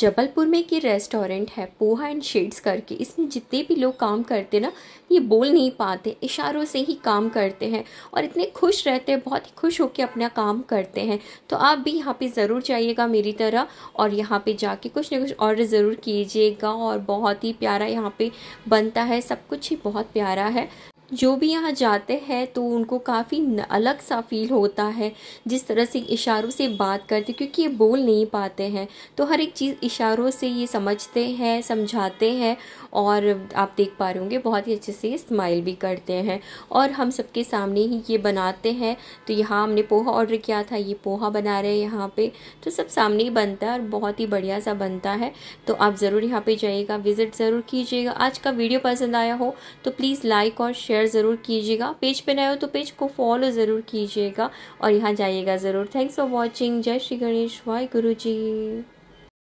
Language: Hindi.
जबलपुर में एक रेस्टोरेंट है पोहा एंड शेड्स करके इसमें जितने भी लोग काम करते ना ये बोल नहीं पाते इशारों से ही काम करते हैं और इतने खुश रहते हैं बहुत ही खुश होकर अपना काम करते हैं तो आप भी यहाँ पे ज़रूर जाइएगा मेरी तरह और यहाँ पे जाके कुछ ना कुछ ऑर्डर ज़रूर कीजिएगा और बहुत ही प्यारा यहाँ पर बनता है सब कुछ ही बहुत प्यारा है जो भी यहाँ जाते हैं तो उनको काफ़ी अलग सा फील होता है जिस तरह से इशारों से बात करते क्योंकि ये बोल नहीं पाते हैं तो हर एक चीज़ इशारों से ये समझते हैं समझाते हैं और आप देख पा रहे होंगे बहुत ही अच्छे से स्माइल भी करते हैं और हम सबके सामने ही ये बनाते हैं तो यहाँ हमने पोहा ऑर्डर किया था ये पोहा बना रहे हैं यहाँ पे तो सब सामने ही बनता है और बहुत ही बढ़िया सा बनता है तो आप ज़रूर यहाँ पर जाइएगा विज़िट ज़रूर कीजिएगा आज का वीडियो पसंद आया हो तो प्लीज़ लाइक और शेयर ज़रूर कीजिएगा पेज पर नए हो तो पेज को फॉलो ज़रूर कीजिएगा और यहाँ जाइएगा ज़रूर थैंक्स फॉर वॉचिंग जय श्री गणेश वाई गुरु जी